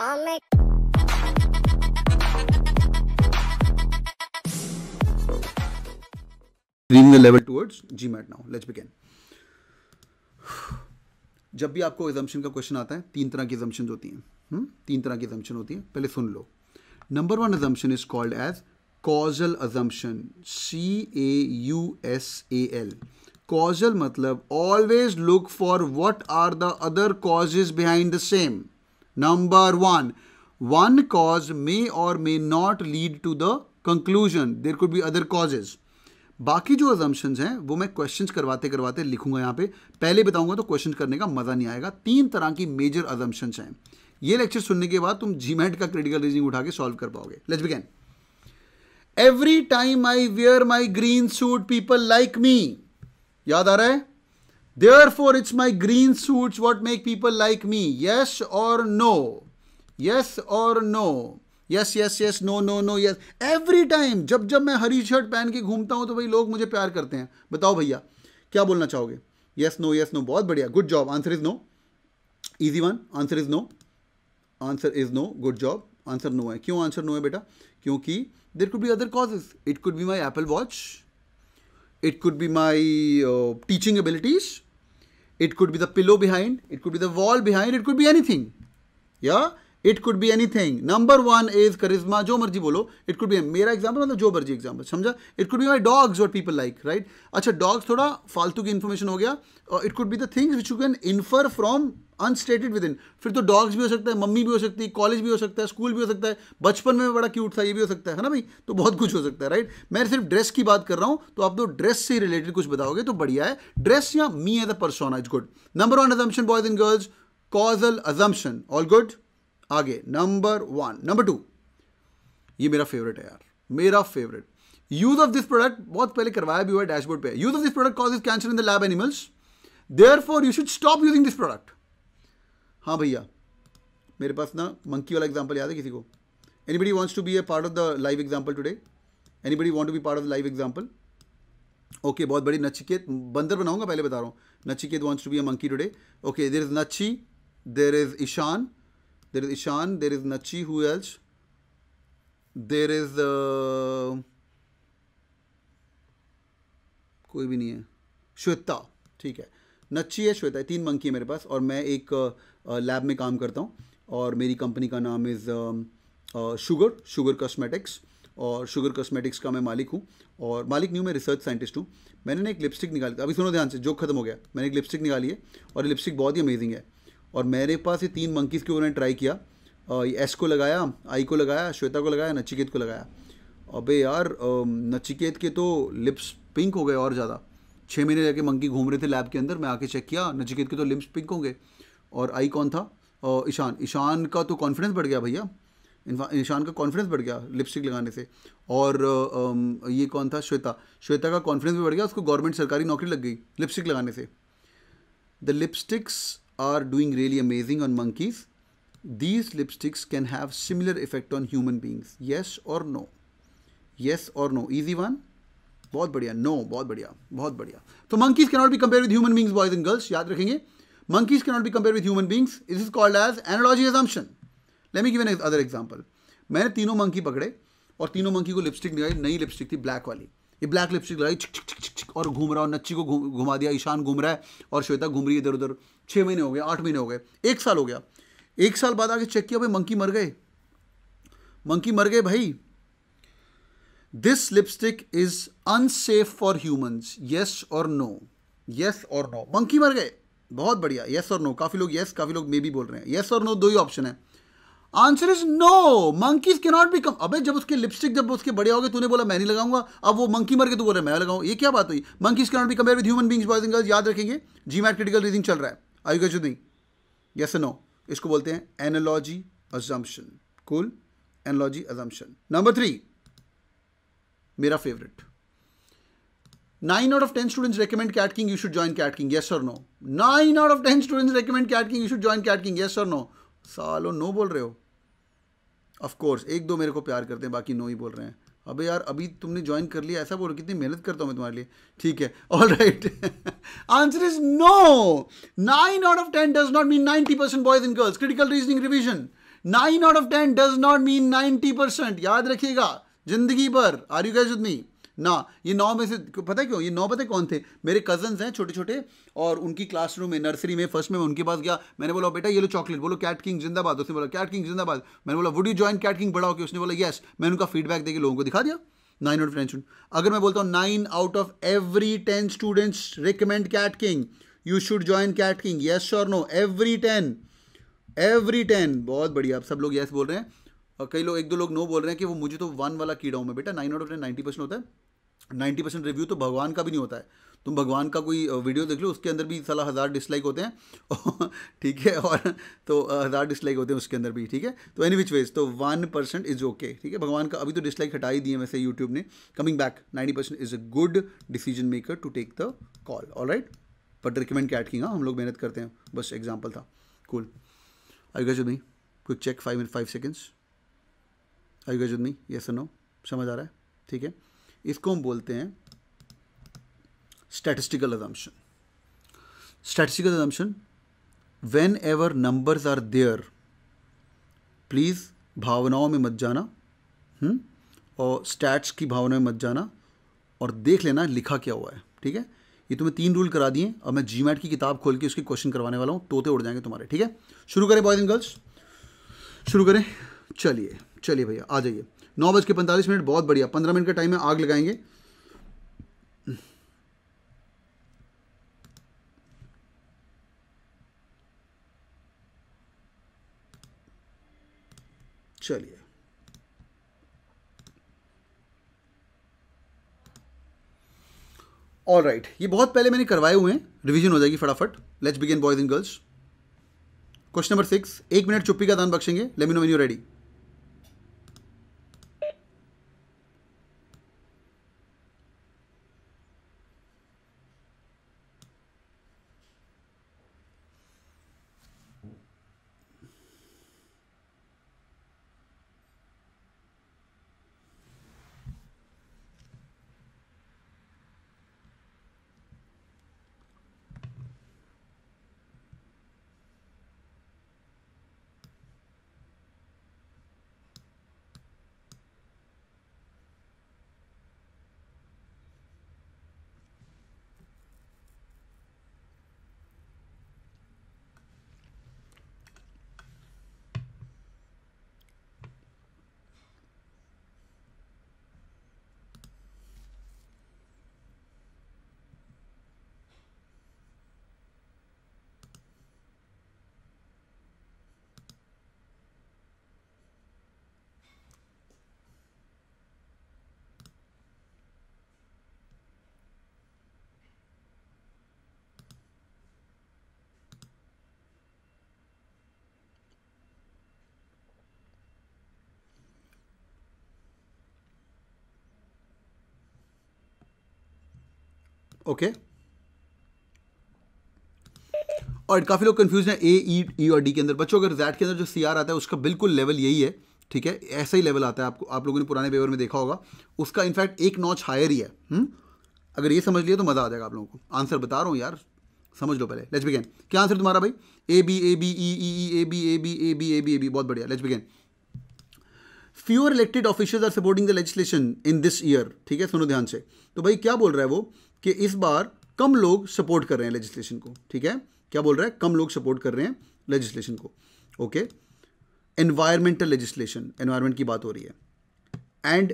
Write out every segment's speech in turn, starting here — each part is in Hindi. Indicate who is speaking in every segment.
Speaker 1: atomic. the level towards GMAT now. Let's begin. जब भी आपको एजम्पन का क्वेश्चन आता है तीन तरह की एजम्पन होती हैं हम्म? तीन तरह की एजम्पन होती हैं पहले सुन लो number one assumption is called as causal assumption C A U S A L causal मतलब always look for what are the other causes behind the same number one one cause may और may not lead to the conclusion there could be other causes बाकी जो अजम्पन्स हैं वो मैं क्वेश्चन करवाते करवाते लिखूंगा यहाँ पे पहले बताऊंगा तो क्वेश्चन करने का मज़ा नहीं आएगा तीन तरह की मेजर अजम्पन्स हैं ये लेक्चर सुनने के बाद तुम जीमेट का क्रिटिकल रीजनिंग उठा के सॉल्व कर पाओगे let's begin every time I wear my green suit people like me याद आ रहा है Therefore, it's my green suits what make people like me. Yes or no? Yes or no? Yes yes yes no no no yes every time जब जब मैं हरी शर्ट पहन के घूमता हूँ तो भाई लोग मुझे प्यार करते हैं बताओ भैया क्या बोलना चाहोगे यस नो यस नो बहुत बढ़िया good job answer is no easy one answer is no answer is no good job answer no है क्यों आंसर नो है बेटा क्योंकि there could be other causes it could be my Apple Watch it could be my uh, teaching abilities it could be the pillow behind it could be the wall behind it could be anything yeah it could be anything number one is charisma जो मर्जी बोलो इट कुड बी मेरा एग्जाम्पल मतलब जो मर्जी एग्जाम्पल समझा it could be my dogs और पीपल लाइक राइट अच्छा डॉग्स थोड़ा फालतू की इन्फॉर्मेशन हो गया और it could be the things which you can infer from unstated within फिर तो डॉग्स भी हो सकता है मम्मी भी हो सकती है कॉलेज भी हो सकता है स्कूल भी हो सकता है बचपन में बड़ा क्यूट था ये भी हो सकता है ना भाई तो बहुत कुछ हो सकता है राइट मैं सिर्फ ड्रेस की बात कर रहा हूँ तो आप तो ड्रेस से रिलेटेड कुछ बताओगे तो बढ़िया है ड्रेस या me as a person is good number one assumption boys and girls causal assumption all good आगे नंबर वन नंबर टू ये मेरा फेवरेट है यार मेरा favourite use of this product बहुत पहले करवाया भी हुआ है डैशबोर्ड पे use of this product cause is cancer in the lab animals therefore you should stop using this product हाँ भैया मेरे पास ना मंकी वाला एग्जाम्पल याद है किसी को anybody wants to be a part of the live example today anybody want to be part of the live example okay बहुत बड़ी नचिकेत बंदर बनाऊंगा पहले बता रहा हूँ Nachiket wants to be a monkey today okay there is Nachi there is Ishan There is Ishan. There is Nachi. Who else? There is uh, कोई भी नहीं है श्वेता ठीक है नच्ची है श्वेता है तीन मंकी है मेरे पास और मैं एक लैब uh, uh, में काम करता हूँ और मेरी कंपनी का नाम इज़ शुगर शुगर कॉस्मेटिक्स और शुगर कॉस्मेटिक्स का मैं मालिक हूँ और मालिक नहीं हूँ मैं रिसर्च साइंटिस्ट हूँ मैंने ना एक लिपस्टिक निकाली अभी सुनो ध्यान से जो खत्म हो गया मैंने एक लिपस्टिक निकाली है और लिपस्टिक बहुत ही अमेजिंग है और मेरे पास ये तीन मंकीज़ के उन्होंने ट्राई किया एस को लगाया आई को लगाया श्वेता को लगाया नचिकेत को लगाया अबे यार नचिकेत के तो लिप्स पिंक हो गए और ज़्यादा छः महीने जाके मंकी घूम रहे थे लैब के अंदर मैं आके चेक किया नचिकेत के तो लिप्स पिंक होंगे और आई कौन था ईशान ईशान का तो कॉन्फिडेंस बढ़ गया भैया ईशान का कॉन्फिडेंस बढ़ गया लिपस्टिक लगाने से और ये कौन था श्वेता श्वेता का कॉन्फिडेंस भी बढ़ गया उसको गवर्नमेंट सरकारी नौकरी लग गई लिपस्टिक लगाने से the lipsticks are doing really amazing on monkeys, these lipsticks can have similar effect on human beings. Yes or no? Yes or no? Easy one? बहुत बढ़िया नो no, बहुत बढ़िया बहुत बढ़िया तो monkeys can not be compare with human beings boys and girls याद रखेंगे monkeys cannot be compared with human beings. This is called as analogy assumption. Let me give an other example. मैंने तीनों मंकी पकड़े और तीनों मंकी को लिपस्टिक लगाई नई लिपस्टिक थी ब्लैक वाली ये ब्लैक लिपस्टिक लगाई छिक छिक छिक छिक और घूम रहा और नच्ची को घूम घुमा दिया ईशान घूम रहा है और श्वेता घूम रही है इधर उधर छः महीने हो गए आठ महीने हो गए एक साल हो गया एक साल बाद आगे चेक किया भाई मंकी मर गए मंकी मर गए भाई this lipstick is unsafe for humans yes और नो यस और नो मंकी मर गए बहुत बढ़िया येस और नो काफ़ी लोग येस काफ़ी लोग मे भी बोल रहे हैं येस और नो दो ही ऑप्शन है answer is no monkeys can not be come अबे जब उसके लिपस्टिक जब उसके बड़े हो गए तूने बोला मैं नहीं लगाऊंगा अब वो मंकी मर के तू बोल रहे मैं लगाऊं ये क्या बात हुई monkeys can not be compare with human beings boys and girls याद रखेंगे जी मैट क्रिटिकल रीजिंग चल रहा है आई गज नहीं यस नो इसको बोलते हैं analogy assumption cool analogy assumption number three मेरा favourite nine out of ten students recommend CAT King you should join CAT King yes और no nine out of ten students recommend CAT King you should join CAT King yes और नो सालो नो बोल रहे हो ऑफ कोर्स एक दो मेरे को प्यार करते हैं बाकी नो ही बोल रहे हैं अबे यार अभी तुमने ज्वाइन कर लिया ऐसा बोल कितनी मेहनत करता हूँ मैं तुम्हारे लिए ठीक है all right answer is no nine out of ten does not mean ninety percent boys and girls critical reasoning revision nine out of ten does not mean ninety percent याद रखिएगा जिंदगी भर आर यू गैज विद ना ये नौ में से पता क्यों ये नौ पता कौन थे मेरे कजन्स हैं छोटे छोटे और उनकी क्लासरूम में नर्सरी में फर्स्ट में मैं उनके पास गया मैंने बोला बेटा ये लो चॉकलेट बोलो कैट किंग जिंदाबाद उसने बोला कैट किंग जिंदाबाद मैंने बोला would you join CAT King बड़ा होकर उसने बोला येस मैंने उनका फीडबैक देकर लोगों को दिखा दिया नाइन आउट ऑफ टेन अगर मैं बोलता हूँ nine out of every ten students recommend CAT King you should join CAT King yes और no every ten every ten बहुत बढ़िया आप सब लोग येस बोल रहे हैं और कई लोग एक दो लोग नो बोल रहे हैं कि वो मुझे तो वन वाला कीड़ा हूँ मैं बेटा nine out of ten ninety percent होता है नाइन्टी परसेंट रिव्यू तो भगवान का भी नहीं होता है तुम भगवान का कोई वीडियो देख लो उसके अंदर भी सलाह हज़ार डिसलाइक होते हैं ठीक है और तो हज़ार डिसलाइक होते हैं उसके अंदर भी ठीक है तो एनी विच वेज तो वन परसेंट इज़ ओके ठीक है भगवान का अभी तो डिसलाइक हटा ही दिए वैसे यूट्यूब ने coming back ninety percent is a good decision maker to take the call all right but recommend CAT की हाँ हम लोग मेहनत करते हैं बस एग्जाम्पल था कूल आई गज उदमी कुछ check five minute five seconds I guys with me yes no समझ आ रहा है ठीक है इसको हम बोलते हैं statistical assumption statistical assumption whenever numbers are there please भावनाओं में मत जाना हुँ? हम्म, और स्टैट्स की भावना में मत जाना और देख लेना लिखा क्या हुआ है ठीक है ये तुम्हें तीन रूल करा दिए अब मैं जी की किताब खोल के उसके क्वेश्चन करवाने वाला हूँ तोते उड़ जाएंगे तुम्हारे ठीक है शुरू करें बॉयज एंड गर्ल्स शुरू करें चलिए चलिए भैया आ जाइए नौ बज के पैंतालीस मिनट बहुत बढ़िया पंद्रह मिनट के टाइम में आग लगाएंगे चलिए ऑल राइट right. ये बहुत पहले मैंने करवाए हुए हैं रिवीजन हो जाएगी फटाफट let's begin boys and girls question number six एक मिनट चुप्पी का दान बख्शेंगे let me know no you ready okay और काफ़ी लोग कंफ्यूज हैं ए ई ई और डी के अंदर बच्चों अगर जैट के अंदर जो सी आर आता है उसका बिल्कुल लेवल यही है ठीक है ऐसा ही लेवल आता है आपको आप लोगों ने पुराने पेपर में देखा होगा उसका इनफैक्ट एक नॉच हायर ही है हुँ? हम्म? अगर ये समझ लिया तो मज़ा आ जाएगा आप लोगों को आंसर बता रहा हूँ यार समझ लो पहले लेट्स बिगेन क्या आंसर तुम्हारा भाई A B A B E E A B A B A B A B A B बहुत बढ़िया let's begin fewer elected official are supporting the legislation in this year ठीक है सुनो ध्यान से तो भाई क्या बोल रहा है वो कि इस बार कम लोग सपोर्ट कर रहे हैं लेजिस्लेशन को ठीक है क्या बोल रहा है कम लोग सपोर्ट कर रहे हैं लेजिस्लेशन को ओके एनवायरमेंटल लेजिस्लेशन एनवायरमेंट की बात हो रही है and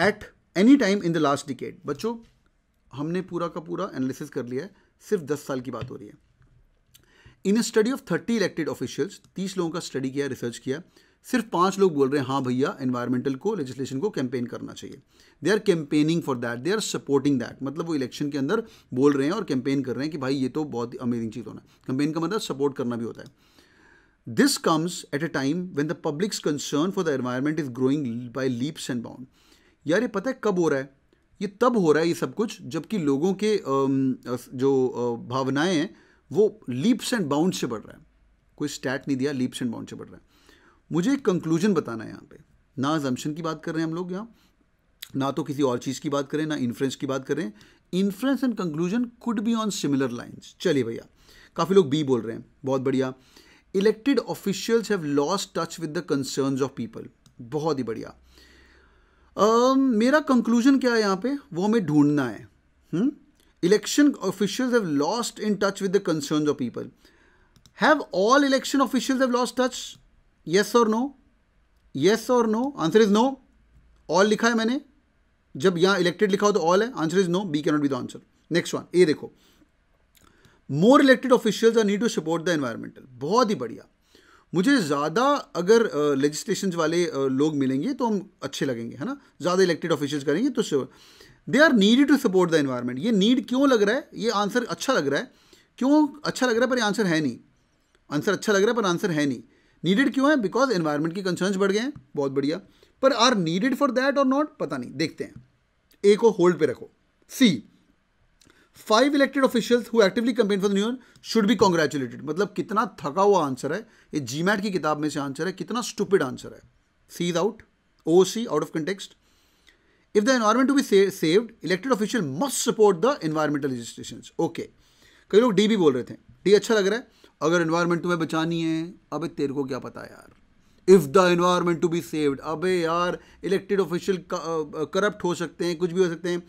Speaker 1: at any time in the last decade बच्चों हमने पूरा का पूरा एनालिसिस कर लिया है सिर्फ दस साल की बात हो रही है in study of thirty elected officials तीस लोगों का स्टडी किया रिसर्च किया सिर्फ पांच लोग बोल रहे हैं हाँ भैया एनवायरमेंटल को लेजिस्लेशन को कैंपेन करना चाहिए they are campaigning for that they are supporting that मतलब वो इलेक्शन के अंदर बोल रहे हैं और कैंपेन कर रहे हैं कि भाई ये तो बहुत अमेजिंग चीज़ होना है कैंपेन का मतलब सपोर्ट करना भी होता है this comes at a time when the public's concern for the environment is growing by leaps and bound यार ये पता है कब हो रहा है ये तब हो रहा है ये सब कुछ जबकि लोगों के जो भावनाएं हैं वो लीप्स एंड बाउंड से बढ़ रहा है कोई स्टैट नहीं दिया लीप्स एंड बाउंड से बढ़ रहा है मुझे एक कंक्लूजन बताना है यहाँ पे ना जम्शन की बात कर रहे हैं हम लोग यहाँ ना तो किसी और चीज़ की बात करें ना इन्फ्रेंस की बात करें inference and conclusion could be on similar lines चलिए भैया काफ़ी लोग बी बोल रहे हैं बहुत बढ़िया elected officials have loss touch with the concern of people बहुत ही बढ़िया uh, मेरा कंक्लूजन क्या है यहाँ पे वो हमें ढूंढना है election officials have lost in touch with the concerns of people have all election officials have lost touch yes और नो यस और no answer is no all लिखा है मैंने जब यहां इलेक्टेड लिखा हो तो ऑल है answer is no B cannot be the answer next one A देखो more elected officials are need to support the environmental बहुत ही बढ़िया मुझे ज़्यादा अगर लेजिस्लेशन uh, वाले uh, लोग मिलेंगे तो हम अच्छे लगेंगे है ना ज़्यादा इलेक्टेड ऑफिशियल्स करेंगे तो sure they are needed to support the environment ये नीड क्यों लग रहा है ये आंसर अच्छा लग रहा है क्यों अच्छा लग रहा है पर आंसर है नहीं आंसर अच्छा लग रहा है पर आंसर है नहीं नीडेड क्यों है बिकॉज एनवायरमेंट के कंसर्न बढ़ गए हैं बहुत बढ़िया पर आर नीडेड फॉर दैट और नॉट पता नहीं देखते हैं ए को होल्ड पे रखो C five elected officials who actively campaign for the should be congratulated मतलब कितना थका हुआ आंसर है ये जी की किताब में से आंसर है कितना स्टूपिड आंसर है C is out O C out of context if the environment to be saved elected official must support the environmental registration okay कई लोग डी भी बोल रहे थे डी अच्छा लग रहा है अगर इन्वायरमेंट तुम्हें बचानी है अबे तेरे को क्या पता यार if the environment to be saved अबे यार इलेक्टेड ऑफिशियल करप्ट हो सकते हैं कुछ भी हो सकते हैं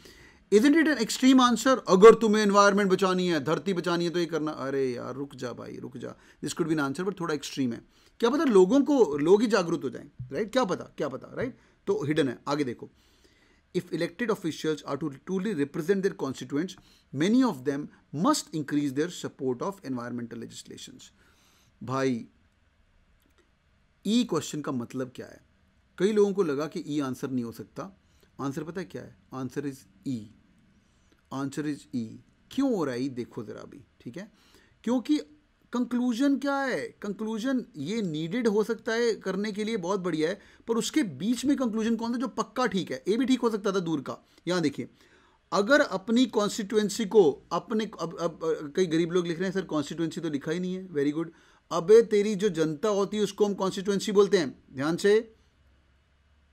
Speaker 1: is it an extreme answer अगर तुम्हें इन्वायरमेंट बचानी है धरती बचानी है तो ये करना अरे यार रुक जा भाई रुक जा this could be answer but थोड़ा एक्सट्रीम है क्या पता लोगों को लोग ही जागरूक हो जाए राइट क्या पता क्या पता राइट तो हिडन है आगे देखो if elected officials are to truly represent their constituents, many of them must increase their support of environmental legislations. bhai e question ka matlab kya hai kai logon ko laga ki e answer nahi ho sakta answer pata hai kya hai answer is e answer is e क्यों ho raha hai dekho zara ज़रा theek hai kyunki कंक्लूजन क्या है कंक्लूजन ये नीडेड हो सकता है करने के लिए बहुत बढ़िया है पर उसके बीच में कंक्लूजन कौन सा जो पक्का ठीक है ये भी ठीक हो सकता था दूर का यहाँ देखिए अगर अपनी कॉन्स्टिट्युएंसी को अपने अब, अब, अब कई गरीब लोग लिख रहे हैं सर कॉन्स्टिट्युएंसी तो लिखा ही नहीं है वेरी गुड अबे तेरी जो जनता होती है उसको हम कॉन्स्टिट्युएंसी बोलते हैं ध्यान से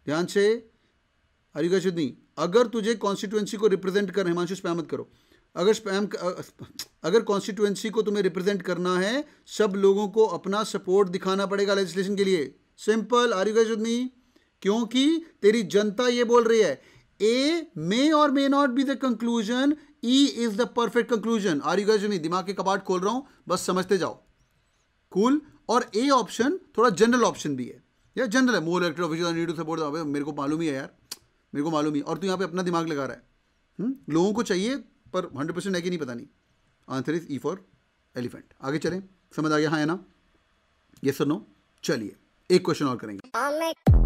Speaker 1: ध्यान से हरिका शुद्धि अगर तुझे कॉन्स्टिट्युएंसी को रिप्रेजेंट कर हिमांशु स्पैमत करो अगर स्पैम अगर कॉन्स्टिट्यूएंसी को तुम्हें रिप्रेजेंट करना है सब लोगों को अपना सपोर्ट दिखाना पड़ेगा लेजिस्लेशन के लिए simple are you guys me क्योंकि तेरी जनता ये बोल रही है ए मे और may not be the conclusion E is the perfect conclusion are you guys with me दिमाग के कपाट खोल रहा हूं बस समझते जाओ कूल cool? और ए ऑप्शन थोड़ा जनरल ऑप्शन भी है या जनरल है more elected official need to support मेरे को मालूम ही है यार मेरे को मालूम ही और तू यहाँ पे अपना दिमाग लगा रहा है हुँ? हम्म? लोगों को चाहिए पर हंड्रेड परसेंट है कि नहीं पता नहीं answer is E for elephant आगे चलें समझ आ गया हाँ है ना ये सर नो चलिए एक क्वेश्चन और करेंगे